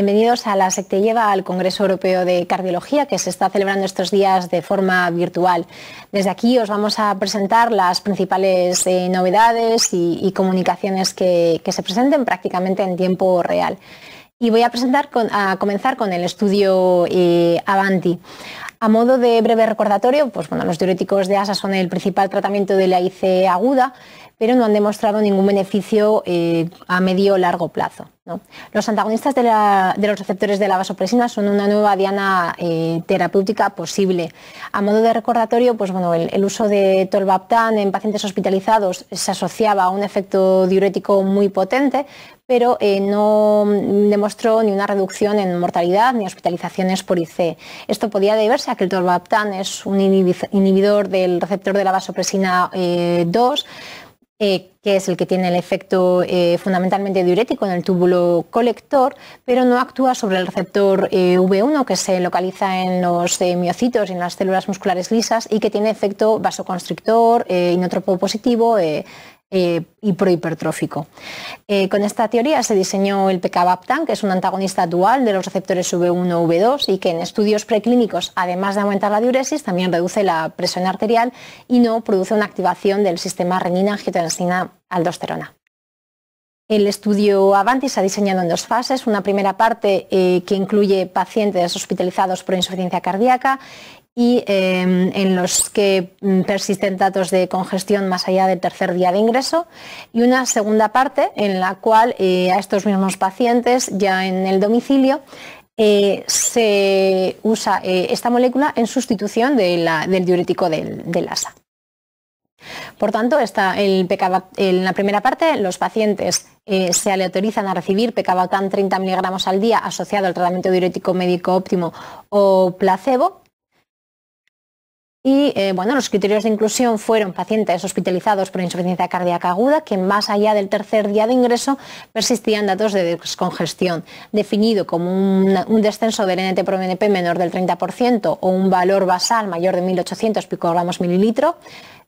Bienvenidos a la Secte Lleva al Congreso Europeo de Cardiología que se está celebrando estos días de forma virtual. Desde aquí os vamos a presentar las principales eh, novedades y, comunicaciones que, se presenten prácticamente en tiempo real y voy a presentar a comenzar con el estudio eh, Avanti. A modo de breve recordatorio, pues los diuréticos de ASA son el principal tratamiento de la IC aguda, pero no han demostrado ningún beneficio eh, a medio o largo plazo. Los antagonistas de, los receptores de la vasopresina son una nueva diana eh, terapéutica posible. A modo de recordatorio, pues bueno, el, uso de tolvaptan en pacientes hospitalizados se asociaba a un efecto diurético muy potente, pero eh, no demostró ni una reducción en mortalidad ni hospitalizaciones por IC. Esto podía deberse que el es un inhibidor del receptor de la vasopresina 2, eh, eh, que es el que tiene el efecto eh, fundamentalmente diurético en el túbulo colector, pero no actúa sobre el receptor V1 que se localiza en los miocitos y en las células musculares lisas y que tiene efecto vasoconstrictor, inotropo positivo, eh, y prohipertrófico. Eh, con esta teoría se diseñó el PKBAPTAN, que es un antagonista dual de los receptores V1-V2 y que en estudios preclínicos, además de aumentar la diuresis, también reduce la presión arterial y no produce una activación del sistema renina-angiotensina-aldosterona. El estudio Avanti se ha diseñado en dos fases, una primera parte eh, que incluye pacientes hospitalizados por insuficiencia cardíaca y em, en los que mm, persisten datos de congestión más allá del tercer día de ingreso y una segunda parte en la cual eh, a estos mismos pacientes ya en el domicilio eh, se usa eh, esta molécula en sustitución del diurético del, ASA. Por tanto, en la primera parte, los pacientes se aleatorizan a recibir pecabacán 30 miligramos al día asociado al tratamiento diurético médico óptimo o placebo y eh, bueno, los criterios de inclusión fueron pacientes hospitalizados por insuficiencia cardíaca aguda que más allá del tercer día de ingreso persistían datos de descongestión, definido como un, descenso del NT-proBNP menor del 30% o un valor basal mayor de 1.800 picogramos mililitro,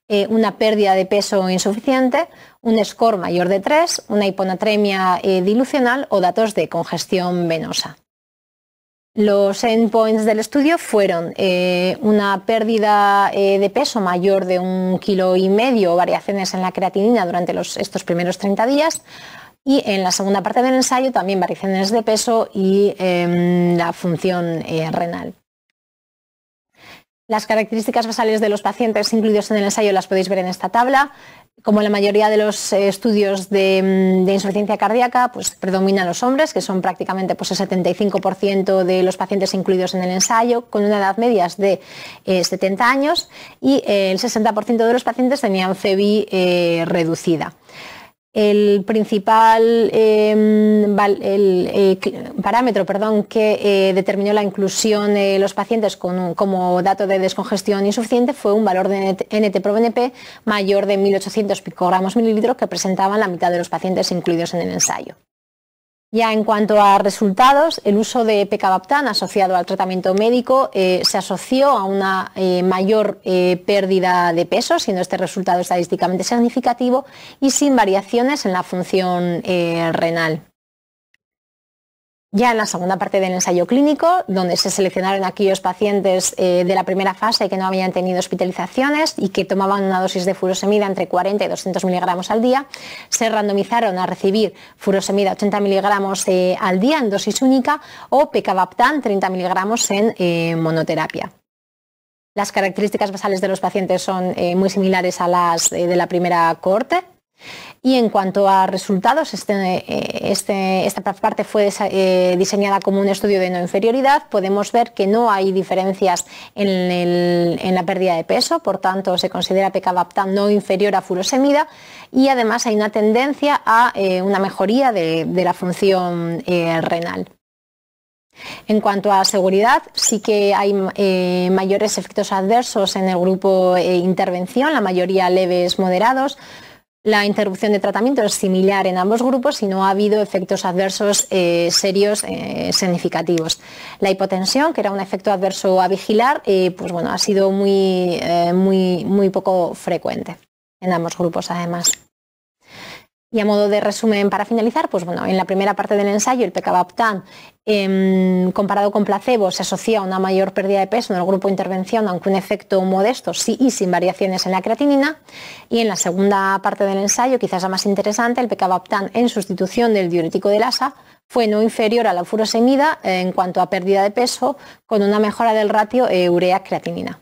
eh, una pérdida de peso insuficiente, un score mayor de 3, una hiponatremia eh, dilucional o datos de congestión venosa. Los endpoints del estudio fueron eh, una pérdida eh, de peso mayor de un kilo y medio, variaciones en la creatinina durante estos primeros 30 días, y en la segunda parte del ensayo también variaciones de peso y em, la función eh, renal. Las características basales de los pacientes incluidos en el ensayo las podéis ver en esta tabla. Como la mayoría de los eh, estudios mm, de, insuficiencia cardíaca, pues predominan los hombres, que son prácticamente pues, el 75% de los pacientes incluidos en el ensayo, con una edad media de 70 eh, años y eh, el 60% de los pacientes tenían FEBI reducida. El principal em, eh, parámetro que eh, determinó la inclusión de los pacientes como dato de descongestión insuficiente fue un valor de NT-proBNP mayor de 1.800 picogramos mililitros que presentaban la mitad de los pacientes incluidos en el ensayo. Ya en cuanto a resultados, el uso de pecabaptán asociado al tratamiento médico eh, se asoció a una eh, mayor eh, pérdida de peso, siendo este resultado estadísticamente significativo y sin variaciones en la función renal ya en la segunda parte del ensayo clínico, donde se seleccionaron aquellos pacientes eh, de la primera fase que no habían tenido hospitalizaciones y que tomaban una dosis de furosemida entre 40 y 200 miligramos al día, se randomizaron a recibir furosemida 80 miligramos eh, al día en dosis única o pecabaptan 30 miligramos en eh, monoterapia. Las características basales de los pacientes son muy similares a las de la primera corte, y en cuanto a resultados, este, eh, este, esta parte fue eh, diseñada como un estudio de no inferioridad. Podemos ver que no hay diferencias en, la pérdida de peso, por tanto se considera pecabaptan no inferior a furosemida y además hay una tendencia a eh, una mejoría de, la función renal. En cuanto a seguridad, sí que hay mayores efectos adversos en el grupo intervención, la mayoría leves moderados, la interrupción de tratamiento es similar en ambos grupos y no ha habido efectos adversos eh, serios eh, significativos. La hipotensión, que era un efecto adverso a vigilar, eh, pues bueno, ha sido muy, muy poco frecuente en ambos grupos además. Y a modo de resumen, para finalizar, pues bueno, en la primera parte del ensayo, el pecabaptan em, comparado con placebo se asocia a una mayor pérdida de peso en el grupo intervención, aunque un efecto modesto sí y sin variaciones en la creatinina. Y en la segunda parte del ensayo, quizás la más interesante, el pecabaptan en sustitución del diurético de asa fue no inferior a la furosemida en cuanto a pérdida de peso, con una mejora del ratio eh, urea-creatinina.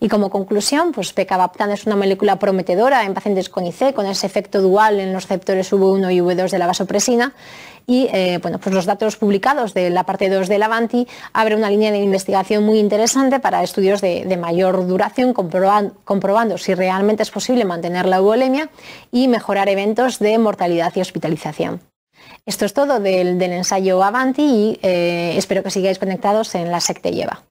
Y como conclusión, pues Baptan es una molécula prometedora en pacientes con IC, con ese efecto dual en los receptores V1 y V2 de la vasopresina. Y eh, pues los datos publicados de la parte 2 del Avanti abre una línea de investigación muy interesante para estudios de, mayor duración, comprobando si realmente es posible mantener la uolemia y mejorar eventos de mortalidad y hospitalización. Esto es todo del, ensayo Avanti y eh, espero que sigáis conectados en la secte lleva.